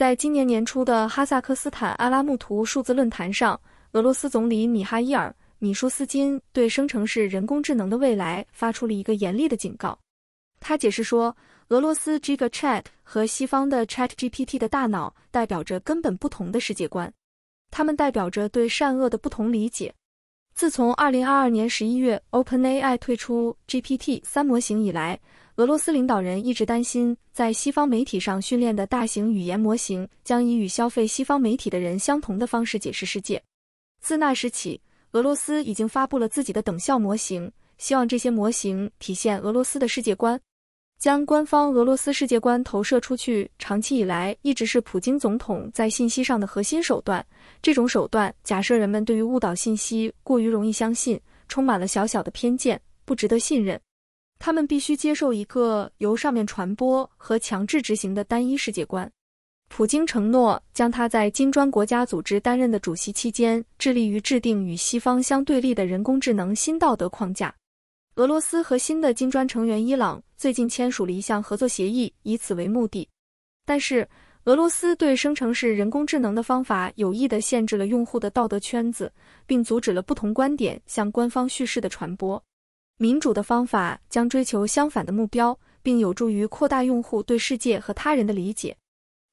在今年年初的哈萨克斯坦阿拉木图数字论坛上，俄罗斯总理米哈伊尔·米舒斯金对生成式人工智能的未来发出了一个严厉的警告。他解释说，俄罗斯 GigaChat 和西方的 ChatGPT 的大脑代表着根本不同的世界观，它们代表着对善恶的不同理解。自从2022年11月 OpenAI 推出 GPT-3 模型以来，俄罗斯领导人一直担心，在西方媒体上训练的大型语言模型将以与消费西方媒体的人相同的方式解释世界。自那时起，俄罗斯已经发布了自己的等效模型，希望这些模型体现俄罗斯的世界观，将官方俄罗斯世界观投射出去。长期以来，一直是普京总统在信息上的核心手段。这种手段假设人们对于误导信息过于容易相信，充满了小小的偏见，不值得信任。他们必须接受一个由上面传播和强制执行的单一世界观。普京承诺将他在金砖国家组织担任的主席期间致力于制定与西方相对立的人工智能新道德框架。俄罗斯和新的金砖成员伊朗最近签署了一项合作协议，以此为目的。但是，俄罗斯对生成式人工智能的方法有意地限制了用户的道德圈子，并阻止了不同观点向官方叙事的传播。民主的方法将追求相反的目标，并有助于扩大用户对世界和他人的理解。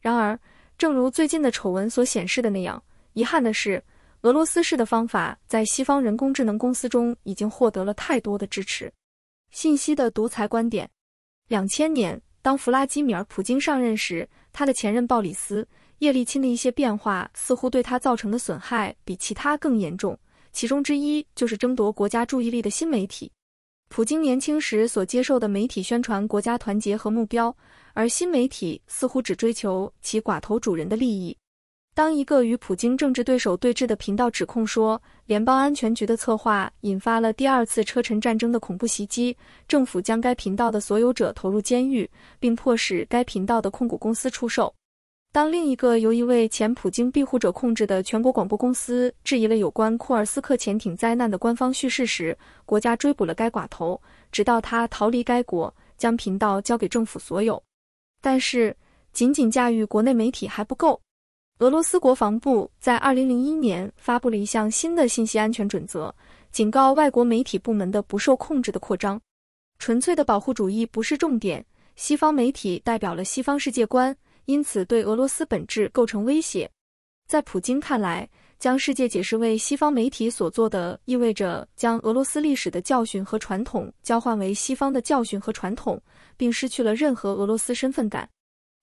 然而，正如最近的丑闻所显示的那样，遗憾的是，俄罗斯式的方法在西方人工智能公司中已经获得了太多的支持。信息的独裁观点。两千年，当弗拉基米尔·普京上任时，他的前任鲍里斯·叶利钦的一些变化似乎对他造成的损害比其他更严重。其中之一就是争夺国家注意力的新媒体。普京年轻时所接受的媒体宣传国家团结和目标，而新媒体似乎只追求其寡头主人的利益。当一个与普京政治对手对峙的频道指控说联邦安全局的策划引发了第二次车臣战争的恐怖袭击，政府将该频道的所有者投入监狱，并迫使该频道的控股公司出售。当另一个由一位前普京庇护者控制的全国广播公司质疑了有关库尔斯克潜艇灾难的官方叙事时，国家追捕了该寡头，直到他逃离该国，将频道交给政府所有。但是，仅仅驾驭国内媒体还不够。俄罗斯国防部在二零零一年发布了一项新的信息安全准则，警告外国媒体部门的不受控制的扩张。纯粹的保护主义不是重点。西方媒体代表了西方世界观。因此，对俄罗斯本质构成威胁。在普京看来，将世界解释为西方媒体所做的，意味着将俄罗斯历史的教训和传统交换为西方的教训和传统，并失去了任何俄罗斯身份感。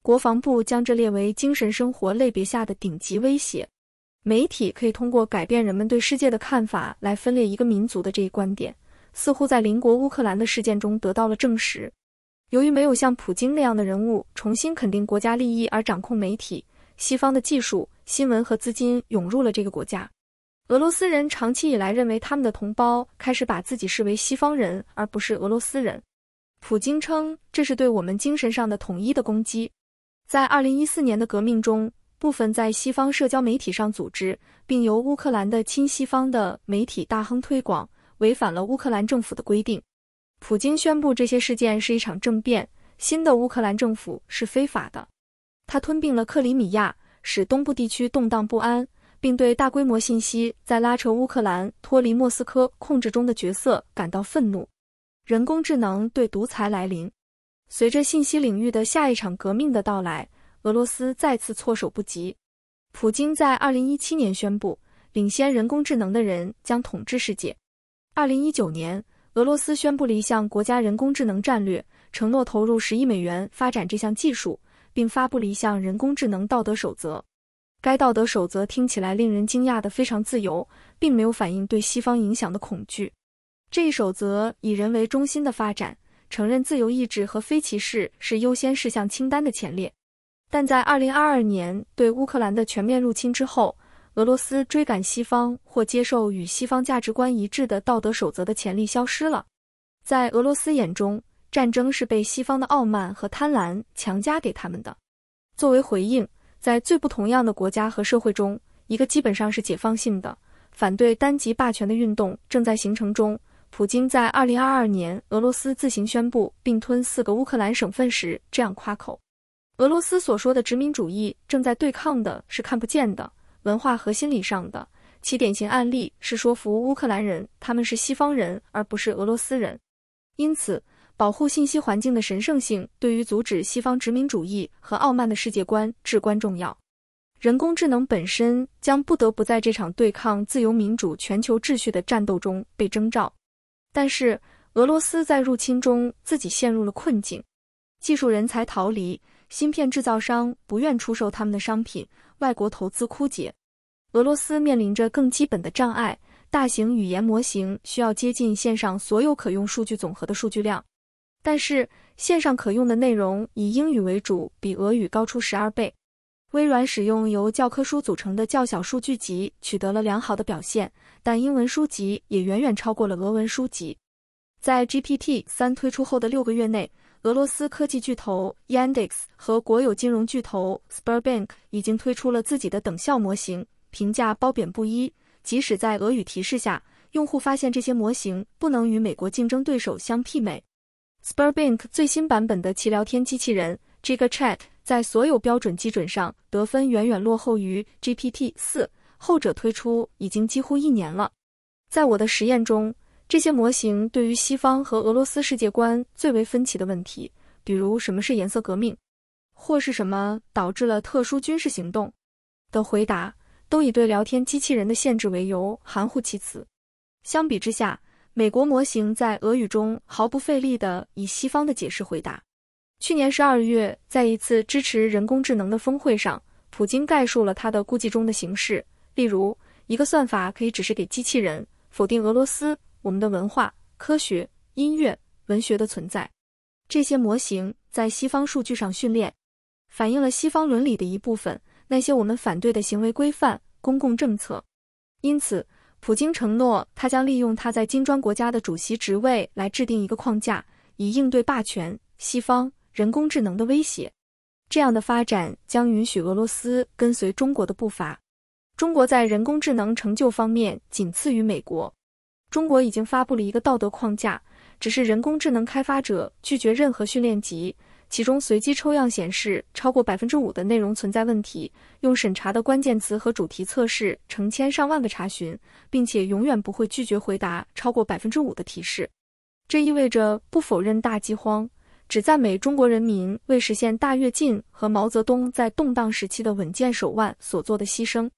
国防部将这列为精神生活类别下的顶级威胁。媒体可以通过改变人们对世界的看法来分裂一个民族的这一观点，似乎在邻国乌克兰的事件中得到了证实。由于没有像普京那样的人物重新肯定国家利益而掌控媒体，西方的技术、新闻和资金涌入了这个国家。俄罗斯人长期以来认为他们的同胞开始把自己视为西方人而不是俄罗斯人。普京称这是对我们精神上的统一的攻击。在二零一四年的革命中，部分在西方社交媒体上组织并由乌克兰的亲西方的媒体大亨推广，违反了乌克兰政府的规定。普京宣布，这些事件是一场政变，新的乌克兰政府是非法的。他吞并了克里米亚，使东部地区动荡不安，并对大规模信息在拉扯乌克兰脱离莫斯科控制中的角色感到愤怒。人工智能对独裁来临，随着信息领域的下一场革命的到来，俄罗斯再次措手不及。普京在二零一七年宣布，领先人工智能的人将统治世界。二零一九年。俄罗斯宣布了一项国家人工智能战略，承诺投入十亿美元发展这项技术，并发布了一项人工智能道德守则。该道德守则听起来令人惊讶的非常自由，并没有反映对西方影响的恐惧。这一守则以人为中心的发展，承认自由意志和非歧视是优先事项清单的前列。但在二零二二年对乌克兰的全面入侵之后。俄罗斯追赶西方或接受与西方价值观一致的道德守则的潜力消失了。在俄罗斯眼中，战争是被西方的傲慢和贪婪强加给他们的。作为回应，在最不同样的国家和社会中，一个基本上是解放性的、反对单极霸权的运动正在形成中。普京在二零二二年俄罗斯自行宣布并吞四个乌克兰省份时这样夸口：“俄罗斯所说的殖民主义正在对抗的是看不见的。”文化和心理上的，其典型案例是说服乌克兰人他们是西方人而不是俄罗斯人。因此，保护信息环境的神圣性对于阻止西方殖民主义和傲慢的世界观至关重要。人工智能本身将不得不在这场对抗自由民主全球秩序的战斗中被征召。但是，俄罗斯在入侵中自己陷入了困境，技术人才逃离。芯片制造商不愿出售他们的商品，外国投资枯竭。俄罗斯面临着更基本的障碍：大型语言模型需要接近线上所有可用数据总和的数据量，但是线上可用的内容以英语为主，比俄语高出十二倍。微软使用由教科书组成的较小数据集取得了良好的表现，但英文书籍也远远超过了俄文书籍。在 GPT 三推出后的六个月内。俄罗斯科技巨头 Yandex 和国有金融巨头 Sberbank 已经推出了自己的等效模型，评价褒贬不一。即使在俄语提示下，用户发现这些模型不能与美国竞争对手相媲美。Sberbank 最新版本的其聊天机器人 GigaChat 在所有标准基准上得分远远落后于 GPT-4，后者推出已经几乎一年了。在我的实验中，这些模型对于西方和俄罗斯世界观最为分歧的问题，比如什么是颜色革命，或是什么导致了特殊军事行动的回答，都以对聊天机器人的限制为由含糊其辞。相比之下，美国模型在俄语中毫不费力地以西方的解释回答。去年十二月，在一次支持人工智能的峰会上，普京概述了他的估计中的形式，例如一个算法可以只是给机器人否定俄罗斯。我们的文化、科学、音乐、文学的存在，这些模型在西方数据上训练，反映了西方伦理的一部分，那些我们反对的行为规范、公共政策。因此，普京承诺他将利用他在金砖国家的主席职位来制定一个框架，以应对霸权、西方人工智能的威胁。这样的发展将允许俄罗斯跟随中国的步伐。中国在人工智能成就方面仅次于美国。中国已经发布了一个道德框架，只是人工智能开发者拒绝任何训练集，其中随机抽样显示超过百分之五的内容存在问题。用审查的关键词和主题测试成千上万个查询，并且永远不会拒绝回答超过百分之五的提示。这意味着不否认大饥荒，只赞美中国人民为实现大跃进和毛泽东在动荡时期的稳健手腕所做的牺牲。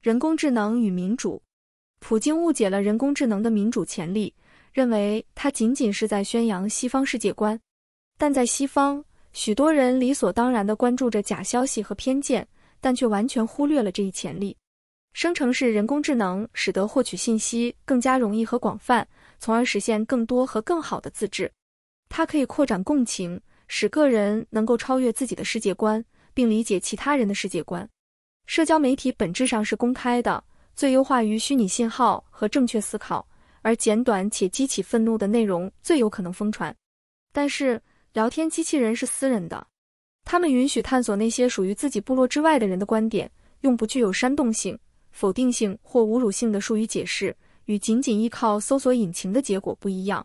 人工智能与民主。普京误解了人工智能的民主潜力，认为它仅仅是在宣扬西方世界观。但在西方，许多人理所当然地关注着假消息和偏见，但却完全忽略了这一潜力。生成式人工智能使得获取信息更加容易和广泛，从而实现更多和更好的自治。它可以扩展共情，使个人能够超越自己的世界观，并理解其他人的世界观。社交媒体本质上是公开的。最优化于虚拟信号和正确思考，而简短且激起愤怒的内容最有可能疯传。但是，聊天机器人是私人的，他们允许探索那些属于自己部落之外的人的观点，用不具有煽动性、否定性或侮辱性的术语解释，与仅仅依靠搜索引擎的结果不一样。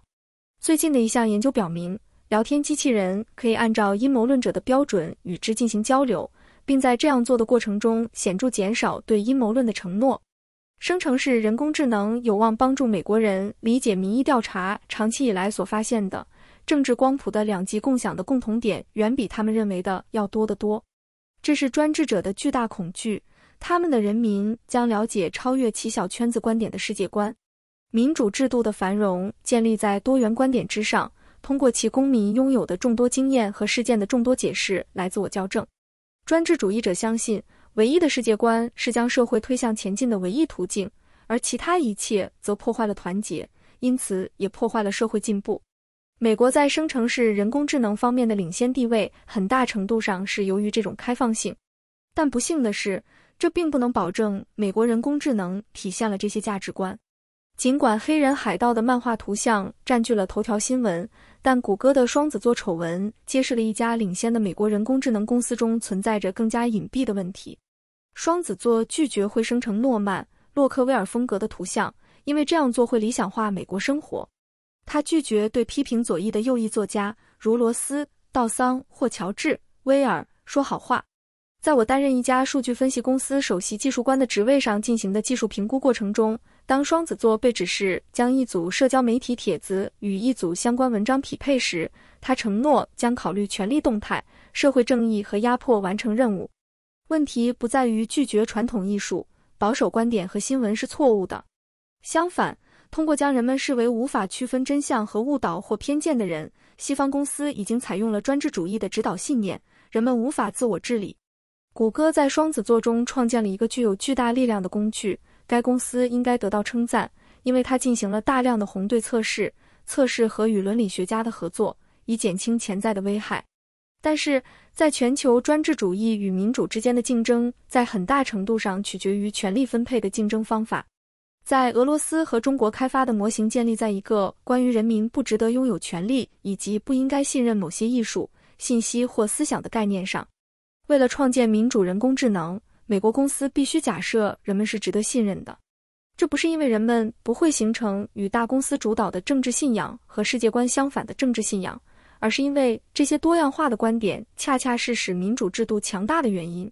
最近的一项研究表明，聊天机器人可以按照阴谋论者的标准与之进行交流，并在这样做的过程中显著减少对阴谋论的承诺。生成式人工智能有望帮助美国人理解民意调查长期以来所发现的政治光谱的两极共享的共同点，远比他们认为的要多得多。这是专制者的巨大恐惧，他们的人民将了解超越其小圈子观点的世界观。民主制度的繁荣建立在多元观点之上，通过其公民拥有的众多经验和事件的众多解释来自我校正。专制主义者相信。唯一的世界观是将社会推向前进的唯一途径，而其他一切则破坏了团结，因此也破坏了社会进步。美国在生成式人工智能方面的领先地位，很大程度上是由于这种开放性。但不幸的是，这并不能保证美国人工智能体现了这些价值观。尽管黑人海盗的漫画图像占据了头条新闻，但谷歌的双子座丑闻揭示了一家领先的美国人工智能公司中存在着更加隐蔽的问题。双子座拒绝会生成诺曼洛克威尔风格的图像，因为这样做会理想化美国生活。他拒绝对批评左翼的右翼作家，如罗斯、道桑或乔治·威尔说好话。在我担任一家数据分析公司首席技术官的职位上进行的技术评估过程中，当双子座被指示将一组社交媒体帖子与一组相关文章匹配时，他承诺将考虑权力动态、社会正义和压迫完成任务。问题不在于拒绝传统艺术、保守观点和新闻是错误的。相反，通过将人们视为无法区分真相和误导或偏见的人，西方公司已经采用了专制主义的指导信念。人们无法自我治理。谷歌在双子座中创建了一个具有巨大力量的工具，该公司应该得到称赞，因为它进行了大量的红队测试、测试和与伦理学家的合作，以减轻潜在的危害。但是，在全球专制主义与民主之间的竞争，在很大程度上取决于权力分配的竞争方法。在俄罗斯和中国开发的模型建立在一个关于人民不值得拥有权利以及不应该信任某些艺术、信息或思想的概念上。为了创建民主人工智能，美国公司必须假设人们是值得信任的。这不是因为人们不会形成与大公司主导的政治信仰和世界观相反的政治信仰。而是因为这些多样化的观点，恰恰是使民主制度强大的原因。